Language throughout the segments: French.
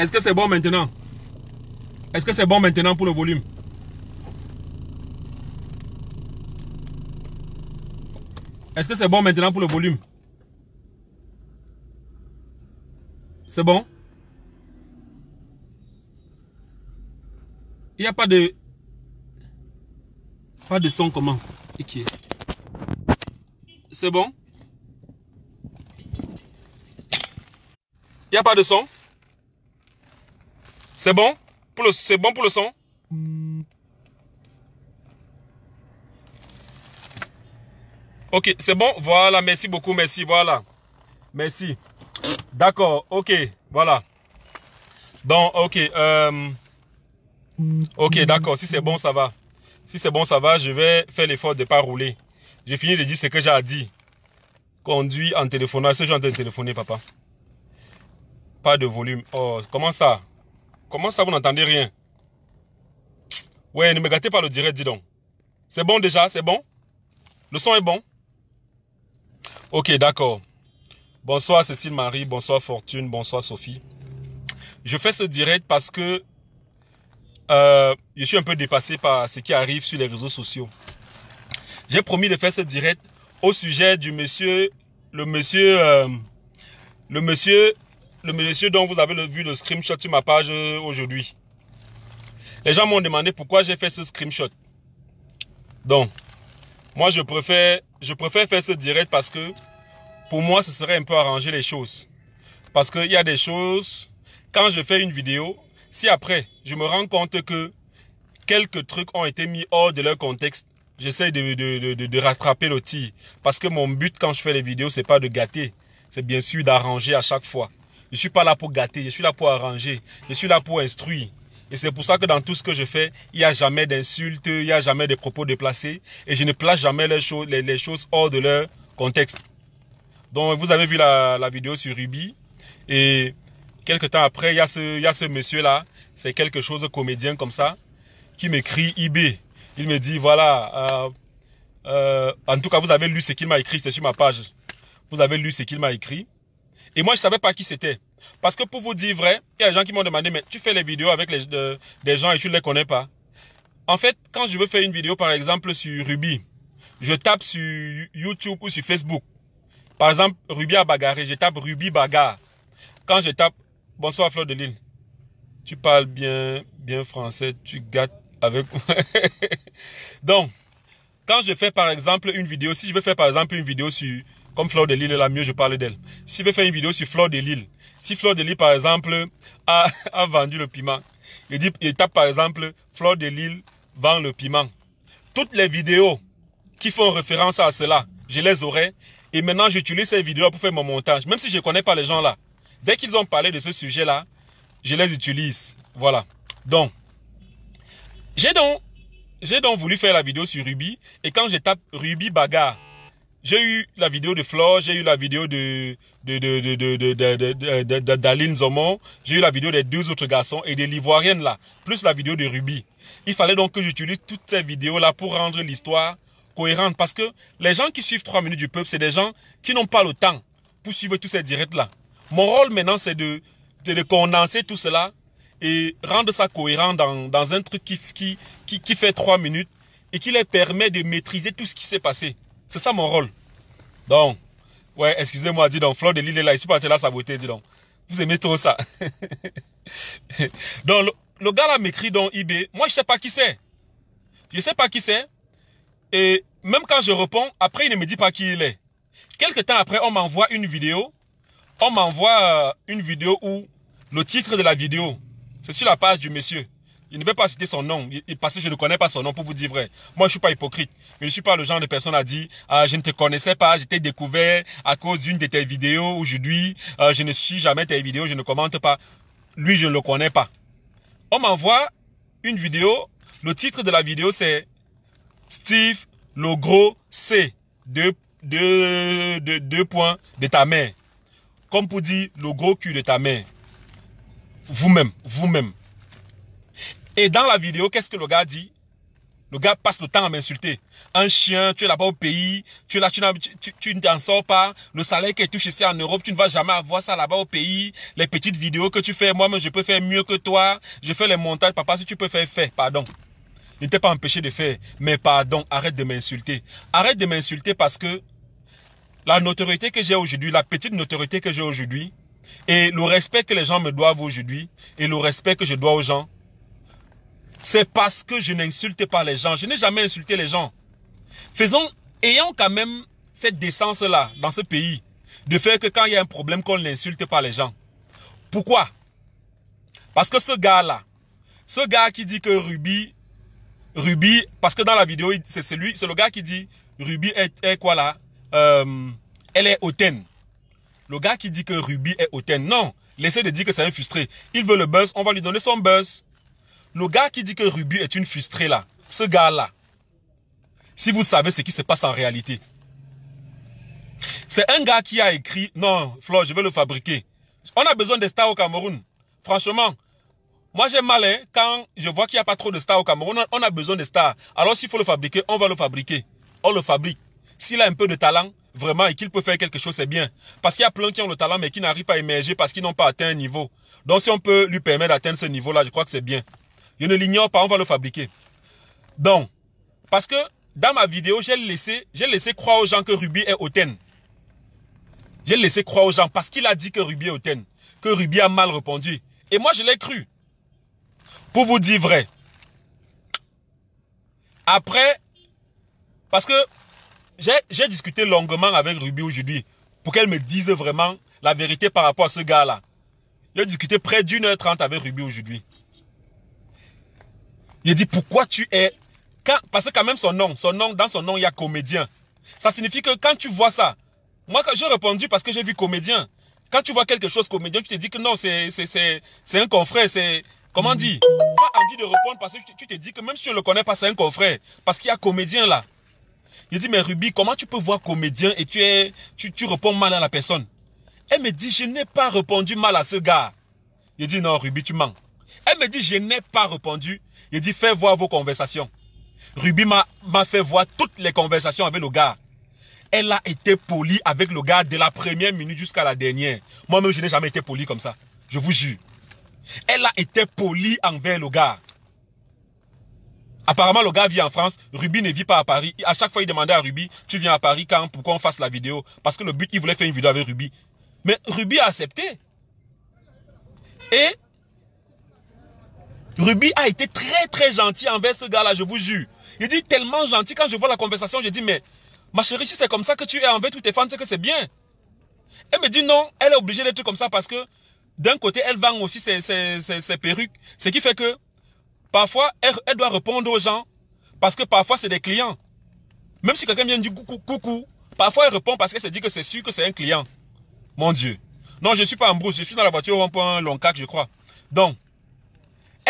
Est-ce que c'est bon maintenant Est-ce que c'est bon maintenant pour le volume Est-ce que c'est bon maintenant pour le volume C'est bon Il n'y a pas de... Pas de son comment Ok. C'est bon Il n'y a pas de son c'est bon C'est bon pour le son Ok, c'est bon Voilà, merci beaucoup, merci, voilà. Merci. D'accord, ok, voilà. Donc, ok. Euh, ok, d'accord, si c'est bon, ça va. Si c'est bon, ça va, je vais faire l'effort de ne pas rouler. J'ai fini de dire ce que j'ai dit. Conduit en téléphonant. Ce que en téléphoner, papa. Pas de volume. Oh, comment ça Comment ça, vous n'entendez rien Ouais, ne me gâtez pas le direct, dis donc. C'est bon déjà, c'est bon Le son est bon Ok, d'accord. Bonsoir Cécile Marie, bonsoir Fortune, bonsoir Sophie. Je fais ce direct parce que euh, je suis un peu dépassé par ce qui arrive sur les réseaux sociaux. J'ai promis de faire ce direct au sujet du monsieur, le monsieur, euh, le monsieur le monsieur dont vous avez vu le screenshot sur ma page euh, aujourd'hui. Les gens m'ont demandé pourquoi j'ai fait ce screenshot. Donc, moi, je préfère, je préfère faire ce direct parce que pour moi, ce serait un peu arranger les choses. Parce qu'il y a des choses, quand je fais une vidéo, si après, je me rends compte que quelques trucs ont été mis hors de leur contexte, j'essaie de, rattraper le tir. Parce que mon but quand je fais les vidéos, c'est pas de gâter. C'est bien sûr d'arranger à chaque fois. Je ne suis pas là pour gâter, je suis là pour arranger, je suis là pour instruire. Et c'est pour ça que dans tout ce que je fais, il n'y a jamais d'insultes, il n'y a jamais de propos déplacés, et je ne place jamais les choses, les, choses hors de leur contexte. Donc vous avez vu la, vidéo sur Ruby, et quelques temps après, il y a ce, ce monsieur-là, c'est quelque chose de comédien comme ça, qui m'écrit IB. Il me dit, voilà, euh, euh, en tout cas, vous avez lu ce qu'il m'a écrit, c'est sur ma page. Vous avez lu ce qu'il m'a écrit. Et moi, je savais pas qui c'était. Parce que pour vous dire vrai, il y a des gens qui m'ont demandé, mais tu fais les vidéos avec des gens et tu ne les connais pas. En fait, quand je veux faire une vidéo, par exemple, sur Ruby, je tape sur YouTube ou sur Facebook. Par exemple, Ruby a bagarré, je tape Ruby bagarre. Quand je tape Bonsoir Fleur de Lille, tu parles bien, bien français, tu gâtes avec Donc, quand je fais par exemple une vidéo, si je veux faire par exemple une vidéo sur, comme Fleur de Lille, la mieux je parle d'elle. Si je veux faire une vidéo sur Fleur de Lille, si Flor de Lille, par exemple, a, vendu le piment, il, dit, il tape par exemple Flor de Lille vend le piment. Toutes les vidéos qui font référence à cela, je les aurai. Et maintenant, j'utilise ces vidéos pour faire mon montage. Même si je ne connais pas les gens là. Dès qu'ils ont parlé de ce sujet-là, je les utilise. Voilà. Donc, j'ai donc, j'ai donc voulu faire la vidéo sur Ruby. Et quand je tape Ruby Bagarre, j'ai eu la vidéo de Flo, j'ai eu la vidéo de de de d'Aline Zomon, j'ai eu la vidéo des deux autres garçons et de l'ivoirienne là, plus la vidéo de Ruby. Il fallait donc que j'utilise toutes ces vidéos là pour rendre l'histoire cohérente parce que les gens qui suivent 3 minutes du peuple, c'est des gens qui n'ont pas le temps pour suivre tous ces directs là. Mon rôle maintenant c'est de, de, condenser tout cela et rendre ça cohérent dans, dans un truc qui, qui, qui, fait 3 minutes et qui les permet de maîtriser tout ce qui s'est passé. C'est ça mon rôle. Donc, ouais, excusez-moi, dis donc, Flore de Lille est là, je suis parti là saboter, dis donc. Vous aimez trop ça. donc, le, gars là m'écrit dans eBay. Moi, je sais pas qui c'est. Je sais pas qui c'est. Et même quand je réponds, après, il ne me dit pas qui il est. Quelque temps après, on m'envoie une vidéo. On m'envoie euh, une vidéo où le titre de la vidéo, c'est sur la page du monsieur. Je ne vais pas citer son nom, parce que je ne connais pas son nom, pour vous dire vrai. Moi, je suis pas hypocrite. je ne suis pas le genre de personne à dire, ah je ne te connaissais pas, j'étais découvert à cause d'une de tes vidéos aujourd'hui, euh, je ne suis jamais tes vidéos, je ne commente pas. Lui, je ne le connais pas. On m'envoie une vidéo, le titre de la vidéo, c'est Steve, le gros C, deux, deux, deux, deux points de ta mère. Comme pour dire, le gros cul de ta mère. Vous-même, vous-même. Et dans la vidéo, qu'est-ce que le gars dit Le gars passe le temps à m'insulter. Un chien, tu es là-bas au pays, tu es là, tu, tu, ne t'en sors pas. Le salaire qui touché ici en Europe, tu ne vas jamais avoir ça là-bas au pays. Les petites vidéos que tu fais, moi-même, je peux faire mieux que toi. Je fais les montages, papa, si tu peux faire, fais. Pardon. Je ne t'ai pas empêché de faire. Mais pardon, arrête de m'insulter. Arrête de m'insulter parce que la notoriété que j'ai aujourd'hui, la petite notoriété que j'ai aujourd'hui, et le respect que les gens me doivent aujourd'hui, et le respect que je dois aux gens, c'est parce que je n'insulte pas les gens. Je n'ai jamais insulté les gens. Faisons, ayant quand même cette décence-là dans ce pays de faire que quand il y a un problème, qu'on n'insulte pas les gens. Pourquoi Parce que ce gars-là, ce gars qui dit que Ruby, Ruby, parce que dans la vidéo, c'est celui, c'est le gars qui dit Ruby est, quoi là euh, Elle est hautaine. Le gars qui dit que Ruby est hautaine, non, laissez de dire que c'est un frustré. Il veut le buzz, on va lui donner son buzz. Le gars qui dit que Ruby est une frustrée là, ce gars-là, si vous savez ce qui se passe en réalité, c'est un gars qui a écrit, non, Flo, je vais le fabriquer. On a besoin de stars au Cameroun. Franchement, moi j'ai mal hein, quand je vois qu'il n'y a pas trop de stars au Cameroun. On a besoin de stars. Alors s'il faut le fabriquer, on va le fabriquer. On le fabrique. S'il a un peu de talent, vraiment, et qu'il peut faire quelque chose, c'est bien. Parce qu'il y a plein qui ont le talent, mais qui n'arrivent pas à émerger parce qu'ils n'ont pas atteint un niveau. Donc si on peut lui permettre d'atteindre ce niveau-là, je crois que c'est bien. Je ne l'ignore pas, on va le fabriquer. Donc, parce que dans ma vidéo, j'ai laissé, j'ai laissé croire aux gens que Ruby est hautaine. J'ai laissé croire aux gens parce qu'il a dit que Ruby est hautaine, que Ruby a mal répondu. Et moi, je l'ai cru. Pour vous dire vrai. Après, parce que j'ai discuté longuement avec Ruby aujourd'hui pour qu'elle me dise vraiment la vérité par rapport à ce gars-là. J'ai discuté près d'une heure trente avec Ruby aujourd'hui. Il dit, pourquoi tu es... Quand, parce que quand même son nom, son nom, dans son nom, il y a comédien. Ça signifie que quand tu vois ça, moi j'ai répondu parce que j'ai vu comédien. Quand tu vois quelque chose comédien, tu te dis que non, c'est un confrère, c'est... Comment dire Tu as envie de répondre parce que tu te dis que même si tu ne le connais pas, c'est un confrère. Parce qu'il y a comédien là. Il dit, mais Ruby, comment tu peux voir comédien et tu, es, tu, tu réponds mal à la personne Elle me dit, je n'ai pas répondu mal à ce gars. Il dit, non, Ruby, tu mens. Elle me dit, je n'ai pas répondu il dit, fais voir vos conversations. Ruby m'a fait voir toutes les conversations avec le gars. Elle a été polie avec le gars de la première minute jusqu'à la dernière. Moi-même, je n'ai jamais été poli comme ça. Je vous jure. Elle a été polie envers le gars. Apparemment, le gars vit en France. Ruby ne vit pas à Paris. À chaque fois, il demandait à Ruby, tu viens à Paris quand pour qu'on fasse la vidéo Parce que le but, il voulait faire une vidéo avec Ruby. Mais Ruby a accepté. Et Ruby a été très très gentil envers ce gars-là, je vous jure. Il dit tellement gentil, quand je vois la conversation, je dis, mais ma chérie, si c'est comme ça que tu es envers tous tes fans, c'est que c'est bien. Elle me dit non, elle est obligée d'être comme ça parce que d'un côté, elle vend aussi ses, ses, ses, perruques. Ce qui fait que parfois, elle, doit répondre aux gens parce que parfois, c'est des clients. Même si quelqu'un vient dire coucou, coucou, parfois, elle répond parce qu'elle se dit que c'est sûr que c'est un client. Mon Dieu. Non, je ne suis pas en brousse, je suis dans la voiture, on prend long cac, je crois. Donc,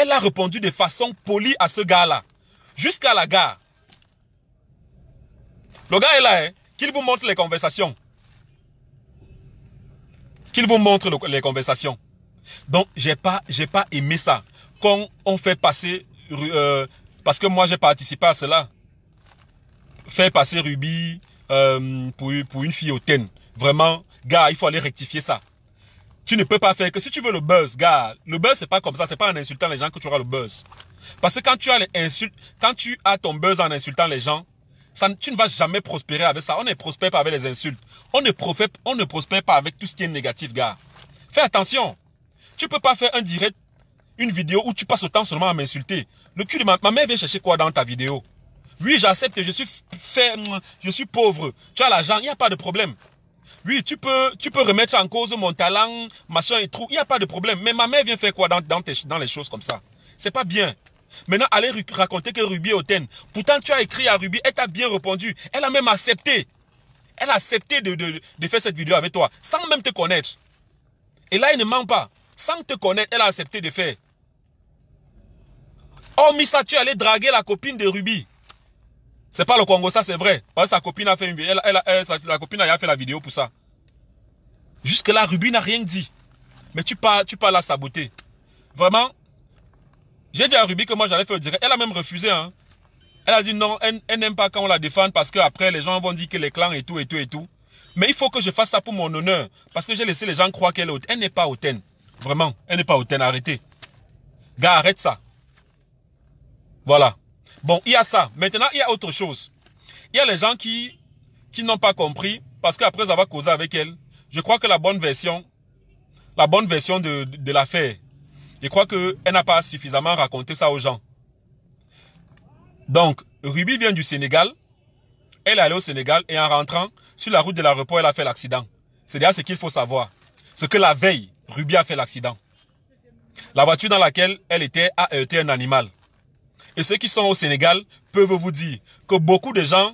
elle a répondu de façon polie à ce gars-là. Jusqu'à la gare. Le gars est là, hein, qu'il vous montre les conversations. Qu'il vous montre les conversations. Donc, j'ai pas, j'ai pas aimé ça. Quand on fait passer, euh, parce que moi, j'ai participé à cela. Faire passer Ruby euh, pour, pour une fille hautaine. Vraiment, gars, il faut aller rectifier ça. Tu ne peux pas faire que si tu veux le buzz, gars, le buzz c'est pas comme ça, c'est pas en insultant les gens que tu auras le buzz. Parce que quand tu as les insultes, quand tu as ton buzz en insultant les gens, ça, tu ne vas jamais prospérer avec ça. On ne prospère pas avec les insultes. On ne, on ne prospère pas avec tout ce qui est négatif, gars. Fais attention. Tu peux pas faire un direct, une vidéo où tu passes le temps seulement à m'insulter. Le cul de ma, mère vient chercher quoi dans ta vidéo? Oui, j'accepte, je suis ferme, je suis pauvre. Tu as l'argent, il n'y a pas de problème oui, tu peux, tu peux remettre en cause mon talent, machin et tout. Il n'y a pas de problème. Mais ma mère vient faire quoi dans, dans, les choses comme ça C'est pas bien. Maintenant, allez raconter que Ruby est Pourtant, tu as écrit à Ruby, elle t'a bien répondu. Elle a même accepté. Elle a accepté de, faire cette vidéo avec toi, sans même te connaître. Et là, elle ne ment pas. Sans te connaître, elle a accepté de faire. Oh, ça, tu allais draguer la copine de Ruby. C'est pas le Congo, ça c'est vrai. Parce que sa copine a fait une elle, la copine a fait la vidéo pour ça. Jusque-là, Ruby n'a rien dit. Mais tu parles, tu parles à saboter. Vraiment, j'ai dit à Ruby que moi j'allais faire le direct. Elle a même refusé. Hein. Elle a dit non, elle, n'aime pas quand on la défend parce qu'après les gens vont dire que les clans et tout et tout et tout. Mais il faut que je fasse ça pour mon honneur. Parce que j'ai laissé les gens croire qu'elle est haute. Elle n'est pas hautaine. Vraiment, elle n'est pas hautaine. Arrêtez. Gars, arrête ça. Voilà. Bon, il y a ça. Maintenant, il y a autre chose. Il y a les gens qui, qui n'ont pas compris parce qu'après avoir causé avec elle, je crois que la bonne version, la bonne version de, de, l'affaire, je crois qu'elle n'a pas suffisamment raconté ça aux gens. Donc, Ruby vient du Sénégal. Elle est allée au Sénégal et en rentrant sur la route de l'aéroport, elle a fait l'accident. C'est déjà ce qu'il faut savoir. Ce que la veille, Ruby a fait l'accident. La voiture dans laquelle elle était a heurté un animal. Et ceux qui sont au Sénégal peuvent vous dire que beaucoup de gens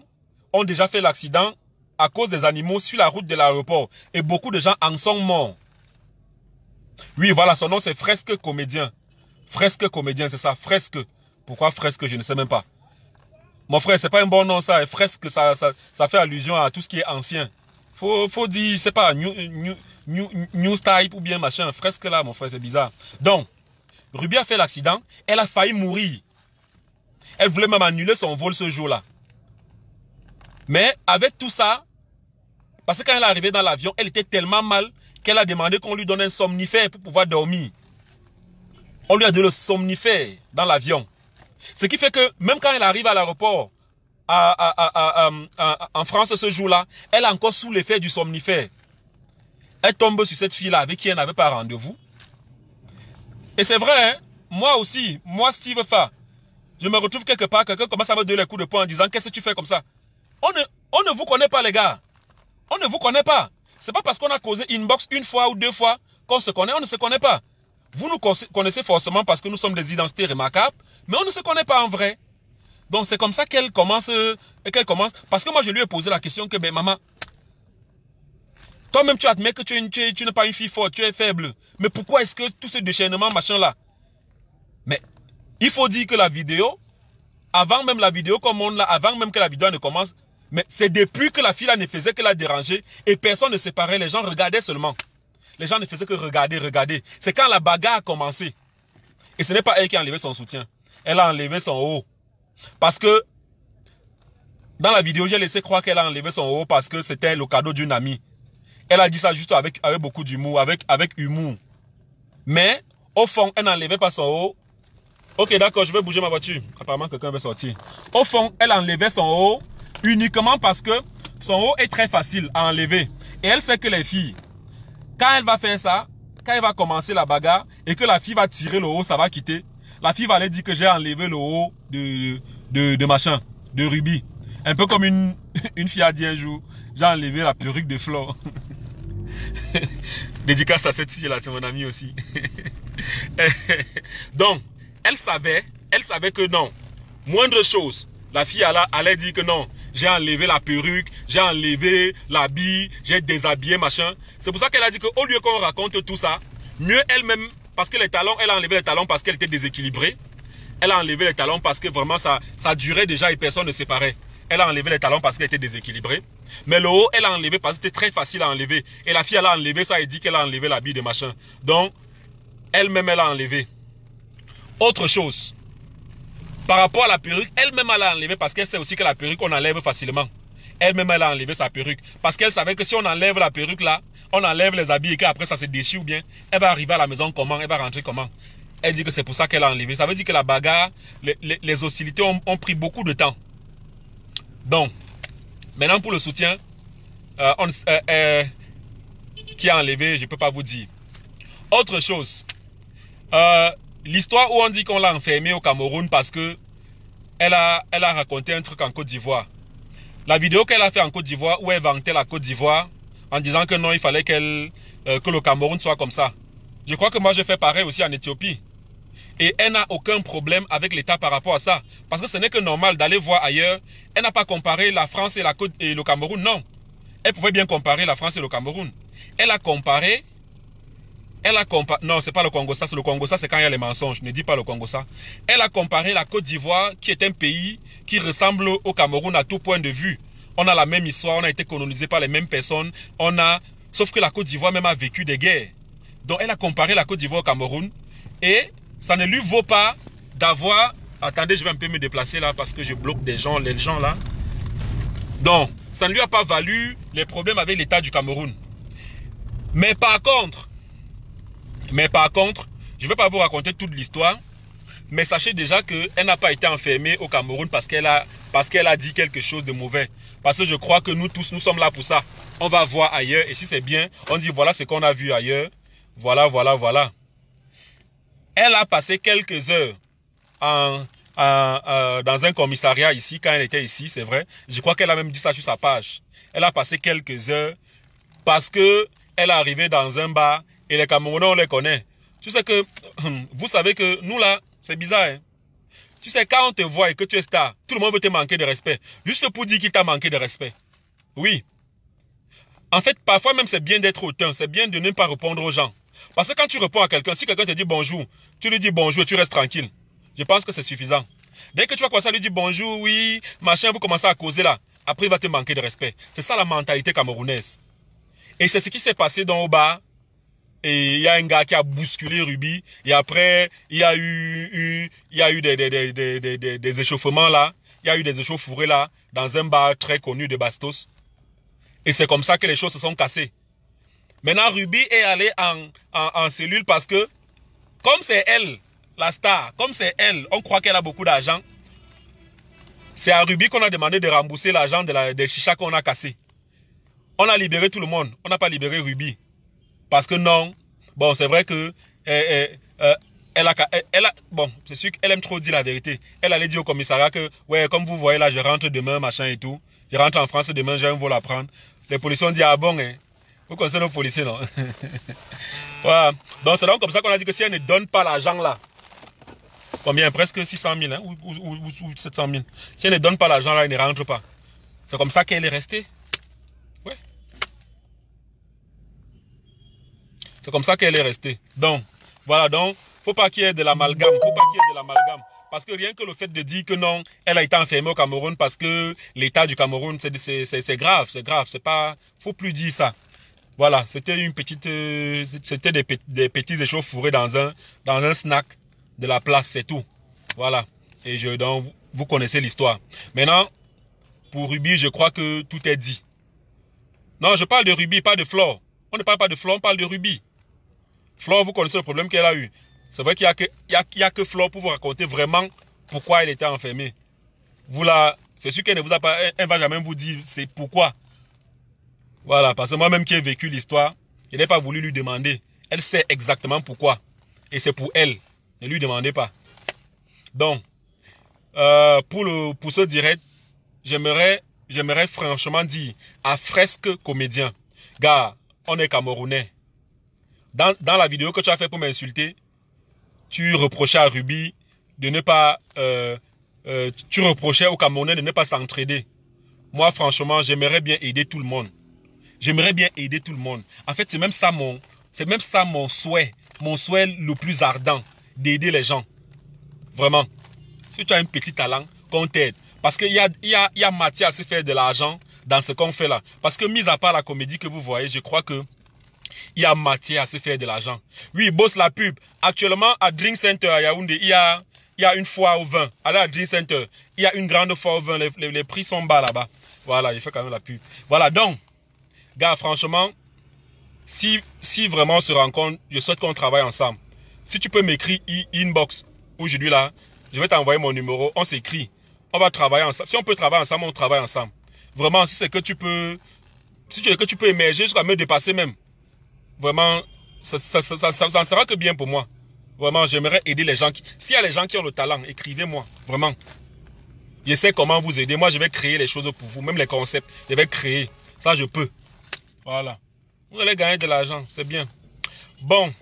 ont déjà fait l'accident à cause des animaux sur la route de l'aéroport. Et beaucoup de gens en sont morts. Oui, voilà, son nom c'est Fresque Comédien. Fresque Comédien, c'est ça, Fresque. Pourquoi Fresque, je ne sais même pas. Mon frère, c'est pas un bon nom ça, Fresque, ça, ça, fait allusion à tout ce qui est ancien. Faut, faut dire, je sais pas, new, new, ou bien machin, Fresque là, mon frère, c'est bizarre. Donc, Ruby a fait l'accident, elle a failli mourir. Elle voulait même annuler son vol ce jour-là. Mais avec tout ça, parce que quand elle est arrivée dans l'avion, elle était tellement mal qu'elle a demandé qu'on lui donne un somnifère pour pouvoir dormir. On lui a donné le somnifère dans l'avion. Ce qui fait que même quand elle arrive à l'aéroport en France ce jour-là, elle est encore sous l'effet du somnifère. Elle tombe sur cette fille-là avec qui elle n'avait pas rendez-vous. Et c'est vrai, hein. moi aussi, moi Steve Fa, je me retrouve quelque part, quelqu'un commence à me donner les coups de poing en disant qu'est-ce que tu fais comme ça on ne, on ne vous connaît pas les gars. On ne vous connaît pas. C'est pas parce qu'on a causé inbox une fois ou deux fois qu'on se connaît, on ne se connaît pas. Vous nous connaissez forcément parce que nous sommes des identités remarquables, mais on ne se connaît pas en vrai. Donc c'est comme ça qu'elle commence, euh, qu'elle commence. Parce que moi je lui ai posé la question que, ben maman, toi-même tu admets que tu, tu n'es pas une fille forte, tu es faible. Mais pourquoi est-ce que tout ce déchaînement machin là Mais il faut dire que la vidéo, avant même la vidéo, comme on l'a, avant même que la vidéo ne commence, mais c'est depuis que la fille là ne faisait que la déranger et personne ne séparait, les gens regardaient seulement. Les gens ne faisaient que regarder, regarder. C'est quand la bagarre a commencé. Et ce n'est pas elle qui a enlevé son soutien. Elle a enlevé son haut. Parce que dans la vidéo, j'ai laissé croire qu'elle a enlevé son haut parce que c'était le cadeau d'une amie. Elle a dit ça juste avec, avec beaucoup d'humour, avec, avec humour. Mais au fond, elle n'enlevait pas son haut Ok, d'accord, je vais bouger ma voiture. Apparemment, quelqu'un veut sortir. Au fond, elle enlevait son haut uniquement parce que son haut est très facile à enlever. Et elle sait que les filles, quand elle va faire ça, quand elle va commencer la bagarre et que la fille va tirer le haut, ça va quitter. La fille va aller dire que j'ai enlevé le haut de, de, machin, de rubis. Un peu comme une, une fille a dit un jour, j'ai enlevé la perruque de Flore. Dédicace à cette fille-là, c'est mon ami aussi. Donc, elle savait, elle savait que non. Moindre chose, la fille allait, dire que non. J'ai enlevé la perruque, j'ai enlevé l'habit, j'ai déshabillé, machin. C'est pour ça qu'elle a dit qu'au lieu qu'on raconte tout ça, mieux elle-même, parce que les talons, elle a enlevé les talons parce qu'elle était déséquilibrée. Elle a enlevé les talons parce que vraiment ça, ça durait déjà et personne ne séparait. Elle a enlevé les talons parce qu'elle était déséquilibrée. Mais le haut, elle a enlevé parce que c'était très facile à enlever. Et la fille, elle a enlevé ça et dit qu'elle a enlevé l'habit de machin. Donc, elle-même, elle a enlevé. Autre chose, par rapport à la perruque, elle-même elle a enlevé parce qu'elle sait aussi que la perruque, on enlève facilement. Elle-même elle a enlevé sa perruque parce qu'elle savait que si on enlève la perruque là, on enlève les habits et qu'après ça se déchire ou bien, elle va arriver à la maison comment, elle va rentrer comment. Elle dit que c'est pour ça qu'elle a enlevé. Ça veut dire que la bagarre, les, hostilités ont, pris beaucoup de temps. Donc, maintenant pour le soutien, euh, euh, euh, qui a enlevé, je ne peux pas vous dire. Autre chose, l'histoire où on dit qu'on l'a enfermée au Cameroun parce que elle a, elle a raconté un truc en Côte d'Ivoire. La vidéo qu'elle a fait en Côte d'Ivoire où elle vantait la Côte d'Ivoire en disant que non, il fallait qu'elle, euh, que le Cameroun soit comme ça. Je crois que moi, je fais pareil aussi en Éthiopie. Et elle n'a aucun problème avec l'État par rapport à ça. Parce que ce n'est que normal d'aller voir ailleurs. Elle n'a pas comparé la France et, la Côte, et le Cameroun, non. Elle pouvait bien comparer la France et le Cameroun. Elle a comparé elle a comparé, non, c'est pas le Congo ça, le Congo ça, c'est quand il y a les mensonges. Ne dis pas le Congo ça. Elle a comparé la Côte d'Ivoire, qui est un pays qui ressemble au Cameroun à tout point de vue. On a la même histoire, on a été colonisé par les mêmes personnes, on a, sauf que la Côte d'Ivoire même a vécu des guerres. Donc elle a comparé la Côte d'Ivoire au Cameroun et ça ne lui vaut pas d'avoir, attendez, je vais un peu me déplacer là parce que je bloque des gens, les gens là. Donc, ça ne lui a pas valu les problèmes avec l'État du Cameroun. Mais par contre, mais par contre, je ne vais pas vous raconter toute l'histoire. Mais sachez déjà qu'elle n'a pas été enfermée au Cameroun parce qu'elle a, parce qu'elle a dit quelque chose de mauvais. Parce que je crois que nous tous, nous sommes là pour ça. On va voir ailleurs et si c'est bien, on dit voilà ce qu'on a vu ailleurs. Voilà, voilà, voilà. Elle a passé quelques heures euh, dans un commissariat ici, quand elle était ici, c'est vrai. Je crois qu'elle a même dit ça sur sa page. Elle a passé quelques heures parce que elle est arrivée dans un bar et les Camerounais, on les connaît. Tu sais que, hum, vous savez que nous là, c'est bizarre. Hein. Tu sais, quand on te voit et que tu es star, tout le monde veut te manquer de respect. Juste pour dire qu'il t'a manqué de respect. Oui. En fait, parfois même, c'est bien d'être hautain. C'est bien de ne pas répondre aux gens. Parce que quand tu réponds à quelqu'un, si quelqu'un te dit bonjour, tu lui dis bonjour et tu restes tranquille. Je pense que c'est suffisant. Dès que tu vas commencer à lui dire bonjour, oui, machin, vous commencez à causer là. Après, il va te manquer de respect. C'est ça la mentalité camerounaise. Et c'est ce qui s'est passé dans Oba, et il y a un gars qui a bousculé Ruby et après il y a eu, il y a eu des, des, des, des, des échauffements là, il y a eu des échauffourées là dans un bar très connu de Bastos. Et c'est comme ça que les choses se sont cassées. Maintenant Ruby est allée en, en, en cellule parce que comme c'est elle la star, comme c'est elle, on croit qu'elle a beaucoup d'argent. C'est à Ruby qu'on a demandé de rembourser l'argent de la, des chichas qu'on a cassé. On a libéré tout le monde. On n'a pas libéré Ruby. Parce que non, bon, c'est vrai que eh, eh, euh, elle a, bon, c'est sûr qu'elle aime trop dire la vérité. Elle allait dire au commissariat que, ouais, comme vous voyez là, je rentre demain, machin et tout. Je rentre en France demain, j'ai un vol à prendre. Les policiers ont dit, ah bon, hein. Vous connaissez nos policiers, non? voilà. Donc, c'est donc comme ça qu'on a dit que si elle ne donne pas l'argent là, combien? Presque 600 000, hein, ou 700 000. Si elle ne donne pas l'argent là, elle ne rentre pas. C'est comme ça qu'elle est restée. C'est comme ça qu'elle est restée. Donc, voilà, donc, faut pas qu'il y ait de l'amalgame, faut pas qu'il y ait de l'amalgame. Parce que rien que le fait de dire que non, elle a été enfermée au Cameroun parce que l'état du Cameroun, c'est grave, c'est grave, c'est pas, faut plus dire ça. Voilà, c'était une petite, euh, c'était des, petits échauffourés dans un, dans un snack de la place, c'est tout. Voilà. Et je, donc, vous connaissez l'histoire. Maintenant, pour Ruby, je crois que tout est dit. Non, je parle de Ruby, pas de Flore. On ne parle pas de Flore, on parle de Ruby. Flore, vous connaissez le problème qu'elle a eu. C'est vrai qu'il n'y a, a, a, que Flore pour vous raconter vraiment pourquoi elle était enfermée. Vous la, c'est sûr qu'elle ne vous a pas, elle, ne va jamais vous dire c'est pourquoi. Voilà, parce que moi-même qui ai vécu l'histoire, je n'ai pas voulu lui demander. Elle sait exactement pourquoi. Et c'est pour elle. Ne lui demandez pas. Donc, euh, pour, le, pour ce direct, j'aimerais, j'aimerais franchement dire à Fresque Comédien, gars, on est Camerounais dans, la vidéo que tu as fait pour m'insulter, tu reprochais à Ruby de ne pas... Euh, euh, tu reprochais au Camerounais de ne pas s'entraider. Moi, franchement, j'aimerais bien aider tout le monde. J'aimerais bien aider tout le monde. En fait, c'est même ça mon, c'est même ça mon souhait, mon souhait le plus ardent, d'aider les gens. Vraiment. Si tu as un petit talent, qu'on t'aide. Parce qu'il y a, y, a, y a matière à se faire de l'argent dans ce qu'on fait là. Parce que, mis à part la comédie que vous voyez, je crois que il y a matière à se faire de l'argent. Oui, bosse la pub. Actuellement, à Drink Center à Yaoundé, il y a, une foire au vin. Allez à Drink Center, il y a une grande foire au vin. Les, prix sont bas là-bas. Voilà, j'ai fait quand même la pub. Voilà, donc, gars, franchement, si, si vraiment on se rencontre, je souhaite qu'on travaille ensemble. Si tu peux m'écrire inbox aujourd'hui là, je vais t'envoyer mon numéro, on s'écrit. On va travailler ensemble. Si on peut travailler ensemble, on travaille ensemble. Vraiment, si c'est que tu peux, si tu, que tu peux émerger, jusqu'à me dépasser même. Vraiment, ça, ça, ça, ça ne sera que bien pour moi. Vraiment, j'aimerais aider les gens. S'il y a les gens qui ont le talent, écrivez-moi. Vraiment. Je sais comment vous aider. Moi, je vais créer les choses pour vous. Même les concepts, je vais créer. Ça, je peux. Voilà. Vous allez gagner de l'argent. C'est bien. Bon.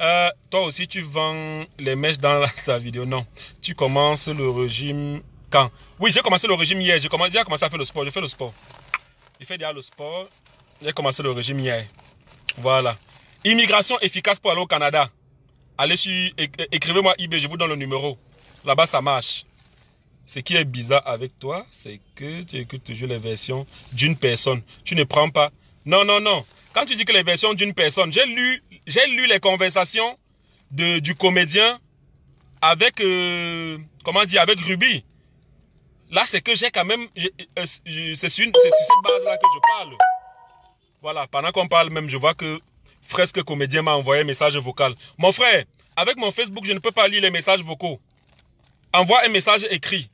Euh, toi aussi, tu vends les mèches dans ta vidéo. Non. Tu commences le régime quand Oui, j'ai commencé le régime hier. J'ai commencé, commencé à faire le sport. Je fais le sport. Je fait déjà le sport. J'ai commencé le régime hier. Voilà. Immigration efficace pour aller au Canada. Allez sur, écrivez-moi IB, je vous donne le numéro. Là-bas, ça marche. Ce qui est bizarre avec toi, c'est que tu écoutes toujours les versions d'une personne. Tu ne prends pas. Non, non, non. Quand tu dis que les versions d'une personne, j'ai lu, j'ai lu les conversations du comédien avec, euh, comment dire, avec Ruby. Là, c'est que j'ai quand même, euh, c'est sur, sur cette base-là que je parle. Voilà, pendant qu'on parle même, je vois que Fresque Comédien m'a envoyé un message vocal. Mon frère, avec mon Facebook, je ne peux pas lire les messages vocaux. Envoie un message écrit.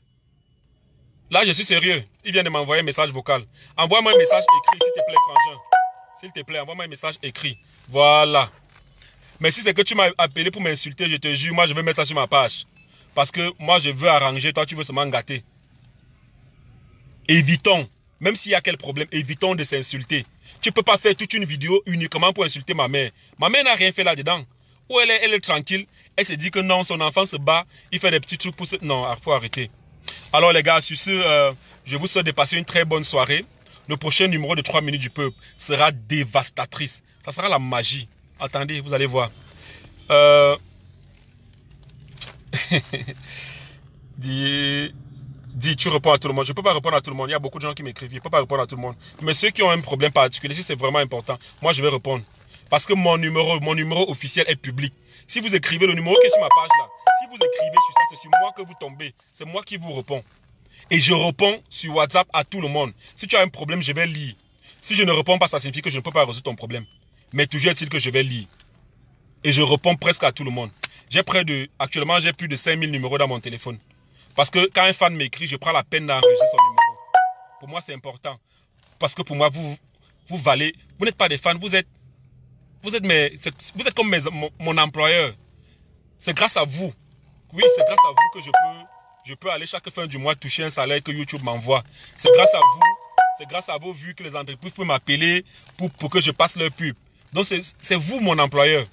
Là, je suis sérieux. Il vient de m'envoyer un message vocal. Envoie-moi un message écrit, s'il te plaît, frangin. S'il te plaît, envoie-moi un message écrit. Voilà. Mais si c'est que tu m'as appelé pour m'insulter, je te jure, moi, je vais mettre ça sur ma page. Parce que moi, je veux arranger, toi, tu veux seulement gâter. Évitons, même s'il y a quel problème, évitons de s'insulter. Tu ne peux pas faire toute une vidéo uniquement pour insulter ma mère. Ma mère n'a rien fait là-dedans. Ou elle est, elle est tranquille. Elle se dit que non, son enfant se bat. Il fait des petits trucs pour se... Non, il ah, faut arrêter. Alors les gars, sur ce, euh, je vous souhaite de passer une très bonne soirée. Le prochain numéro de 3 minutes du peuple sera dévastatrice. Ça sera la magie. Attendez, vous allez voir. Euh... Dis, tu réponds à tout le monde. Je ne peux pas répondre à tout le monde. Il y a beaucoup de gens qui m'écrivent. Je ne peux pas répondre à tout le monde. Mais ceux qui ont un problème particulier, si c'est vraiment important, moi je vais répondre. Parce que mon numéro, mon numéro officiel est public. Si vous écrivez le numéro qui est sur ma page là, si vous écrivez sur ça, c'est sur moi que vous tombez. C'est moi qui vous réponds. Et je réponds sur WhatsApp à tout le monde. Si tu as un problème, je vais lire. Si je ne réponds pas, ça signifie que je ne peux pas résoudre ton problème. Mais toujours est-il que je vais lire. Et je réponds presque à tout le monde. J'ai près de, actuellement, j'ai plus de 5000 numéros dans mon téléphone. Parce que quand un fan m'écrit, je prends la peine d'enregistrer son numéro. Pour moi, c'est important. Parce que pour moi, vous, vous valez. Vous n'êtes pas des fans, vous êtes, vous êtes, mes, vous êtes comme mon, employeur. C'est grâce à vous. Oui, c'est grâce à vous que je peux, je peux aller chaque fin du mois toucher un salaire que YouTube m'envoie. C'est grâce à vous, c'est grâce à vos vues que les entreprises peuvent m'appeler pour, pour que je passe leur pub. Donc, c'est vous, mon employeur.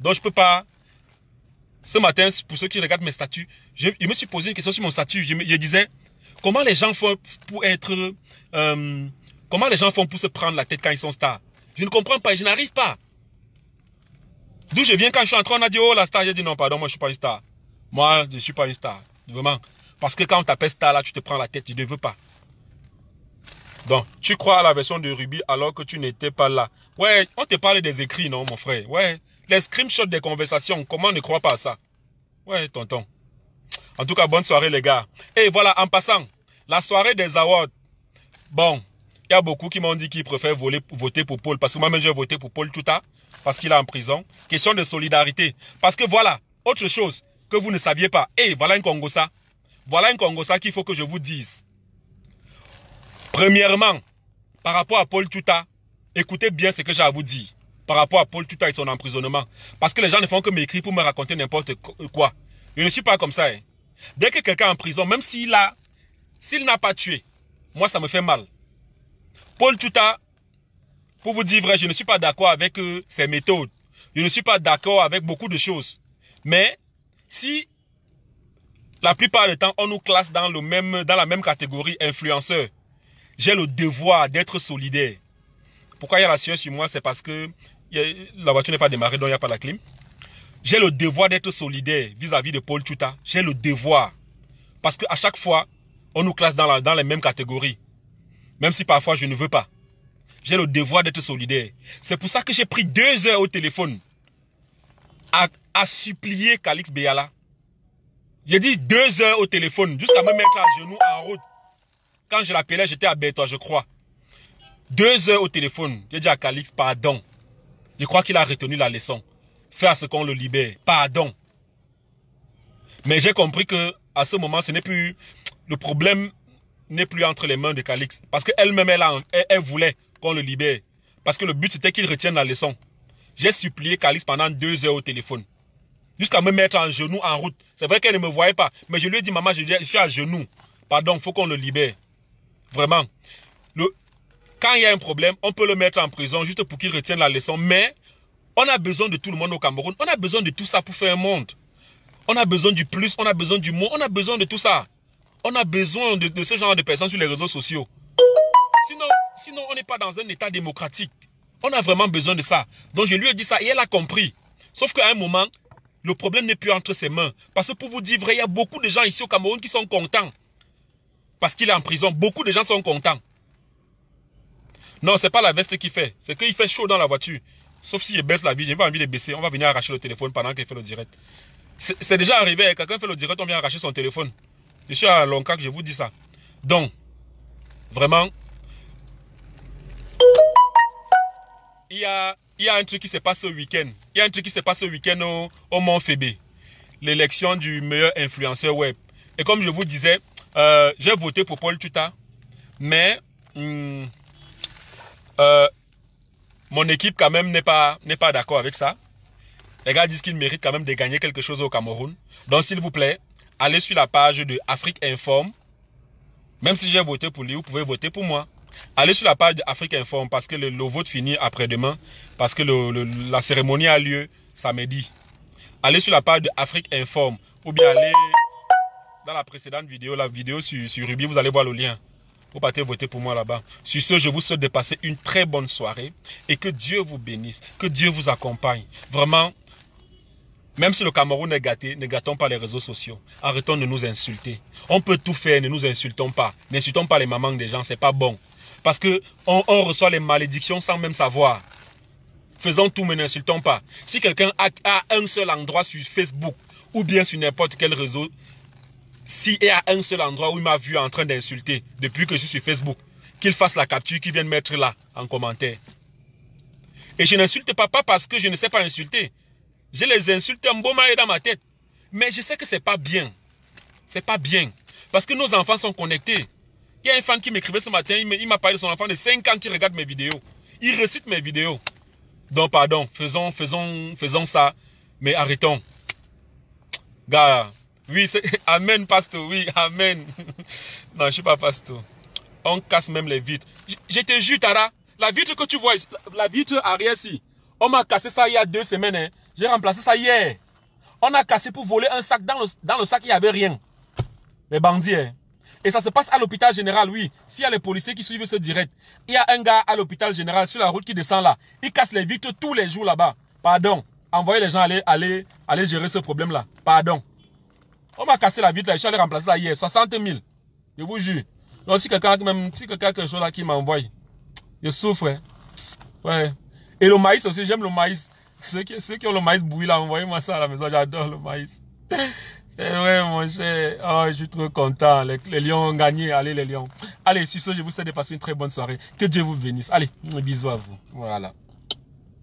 Donc, je ne peux pas ce matin, pour ceux qui regardent mes statuts, je, me suis posé une question sur mon statut. Je, disais, comment les gens font pour être... Euh, comment les gens font pour se prendre la tête quand ils sont stars Je ne comprends pas, je n'arrive pas. D'où je viens quand je suis en train, on a dit, oh la star, j'ai dit non, pardon, moi je suis pas une star. Moi, je ne suis pas une star, vraiment. Parce que quand on t'appelle star, là, tu te prends la tête, je ne veux pas. Donc, tu crois à la version de Ruby alors que tu n'étais pas là. Ouais, on te parle des écrits, non, mon frère Ouais, les screenshots des conversations, comment on ne croit pas à ça Ouais, tonton. En tout cas, bonne soirée, les gars. Et voilà, en passant, la soirée des awards. Bon, il y a beaucoup qui m'ont dit qu'ils préfèrent voter pour Paul. Parce que moi-même, j'ai voté pour Paul Tuta, parce qu'il est en prison. Question de solidarité. Parce que voilà, autre chose que vous ne saviez pas. Et voilà un ça. Voilà un ça qu'il faut que je vous dise. Premièrement, par rapport à Paul Tuta, écoutez bien ce que j'ai à vous dire par rapport à Paul Tuta et son emprisonnement. Parce que les gens ne font que m'écrire pour me raconter n'importe quoi. Je ne suis pas comme ça. Hein. Dès que quelqu'un est en prison, même s'il a, s'il n'a pas tué, moi ça me fait mal. Paul Tuta, pour vous dire vrai, je ne suis pas d'accord avec euh, ses méthodes. Je ne suis pas d'accord avec beaucoup de choses. Mais si la plupart du temps on nous classe dans, le même, dans la même catégorie influenceur, j'ai le devoir d'être solidaire. Pourquoi il y a la science sur moi C'est parce que la voiture n'est pas démarrée, donc il n'y a pas la clim. J'ai le devoir d'être solidaire vis-à-vis de Paul Chuta. J'ai le devoir. Parce qu'à chaque fois, on nous classe dans, les mêmes catégories. Même si parfois je ne veux pas. J'ai le devoir d'être solidaire. C'est pour ça que j'ai pris deux heures au téléphone à, supplier Calix Beyala. J'ai dit deux heures au téléphone, jusqu'à me mettre à genoux en route. Quand je l'appelais, j'étais à Bétois, je crois. Deux heures au téléphone. J'ai dit à Calix, pardon. Je crois qu'il a retenu la leçon. Fais à ce qu'on le libère. Pardon. Mais j'ai compris que à ce moment, ce n'est plus le problème n'est plus entre les mains de Calix. Parce qu'elle-même, elle, et elle, voulait qu'on le libère. Parce que le but, c'était qu'il retienne la leçon. J'ai supplié Calix pendant deux heures au téléphone. Jusqu'à me mettre en genoux en route. C'est vrai qu'elle ne me voyait pas. Mais je lui ai dit, maman, je, suis à genoux. Pardon, faut qu'on le libère. Vraiment. Le, quand il y a un problème, on peut le mettre en prison juste pour qu'il retienne la leçon. Mais on a besoin de tout le monde au Cameroun. On a besoin de tout ça pour faire un monde. On a besoin du plus, on a besoin du moins, on a besoin de tout ça. On a besoin de, ce genre de personnes sur les réseaux sociaux. Sinon, sinon on n'est pas dans un état démocratique. On a vraiment besoin de ça. Donc je lui ai dit ça et elle a compris. Sauf qu'à un moment, le problème n'est plus entre ses mains. Parce que pour vous dire vrai, il y a beaucoup de gens ici au Cameroun qui sont contents. Parce qu'il est en prison. Beaucoup de gens sont contents. Non, c'est pas la veste qui fait. C'est qu'il fait chaud dans la voiture. Sauf si je baisse la vie, j'ai pas envie de baisser. On va venir arracher le téléphone pendant qu'il fait le direct. C'est déjà arrivé. Quelqu'un fait le direct, on vient arracher son téléphone. Je suis à que je vous dis ça. Donc, vraiment, il y a, il y a un truc qui se passe ce week-end. Il y a un truc qui se passé ce week-end au, au Mont Fébé. L'élection du meilleur influenceur web. Et comme je vous disais, euh, j'ai voté pour Paul Tuta. Mais, hmm, euh, mon équipe, quand même, n'est pas, pas d'accord avec ça. Les gars disent qu'ils méritent quand même de gagner quelque chose au Cameroun. Donc, s'il vous plaît, allez sur la page de Afrique Informe. Même si j'ai voté pour lui, vous pouvez voter pour moi. Allez sur la page d'Afrique Informe parce que le, vote finit après-demain, parce que la cérémonie a lieu samedi. Allez sur la page d'Afrique Informe ou bien allez dans la précédente vidéo, la vidéo sur, sur Ruby, vous allez voir le lien pour partir voter pour moi là-bas. Sur ce, je vous souhaite de passer une très bonne soirée et que Dieu vous bénisse, que Dieu vous accompagne. Vraiment, même si le Cameroun est gâté, ne gâtons pas les réseaux sociaux. Arrêtons de nous insulter. On peut tout faire, ne nous insultons pas. N'insultons pas les mamans des gens, c'est pas bon. Parce que on, reçoit les malédictions sans même savoir. Faisons tout, mais n'insultons pas. Si quelqu'un a un seul endroit sur Facebook ou bien sur n'importe quel réseau s'il si y a un seul endroit où il m'a vu en train d'insulter depuis que je suis sur Facebook, qu'il fasse la capture, qu'il vienne mettre là en commentaire. Et je n'insulte pas, pas parce que je ne sais pas insulter. Je les insulte en beau dans ma tête. Mais je sais que c'est pas bien. C'est pas bien. Parce que nos enfants sont connectés. Il y a un fan qui m'écrivait ce matin, il m'a parlé de son enfant de 5 ans qui regarde mes vidéos. Il récite mes vidéos. Donc, pardon, faisons, faisons, faisons ça. Mais arrêtons. Gars, oui, Amen, pasteur. Oui, Amen. Non, je ne suis pas pasteur. On casse même les vitres. Je, te jure, Tara, la vitre que tu vois, la vitre arrière ci on m'a cassé ça il y a deux semaines. Hein. J'ai remplacé ça hier. On a cassé pour voler un sac. Dans le, sac, il n'y avait rien. Les bandits. Hein. Et ça se passe à l'hôpital général, oui. S'il y a les policiers qui suivent ce direct, il y a un gars à l'hôpital général sur la route qui descend là. Il casse les vitres tous les jours là-bas. Pardon. Envoyez les gens aller, aller gérer ce problème-là. Pardon. On m'a cassé la vitre là, je suis allé remplacer ça hier, 60 000. Je vous jure. Donc si quelqu'un, même si quelqu'un quelque chose là qui m'envoie, je souffre. Hein. Ouais. Et le maïs aussi, j'aime le maïs. Ceux qui, ceux qui ont le maïs bouilli là, envoyez-moi ça à la maison, j'adore le maïs. C'est vrai, mon cher. Oh, je suis trop content. Les, les, lions ont gagné. Allez, les lions. Allez, sur ce, je vous souhaite de passer une très bonne soirée. Que Dieu vous bénisse. Allez, bisous à vous. Voilà.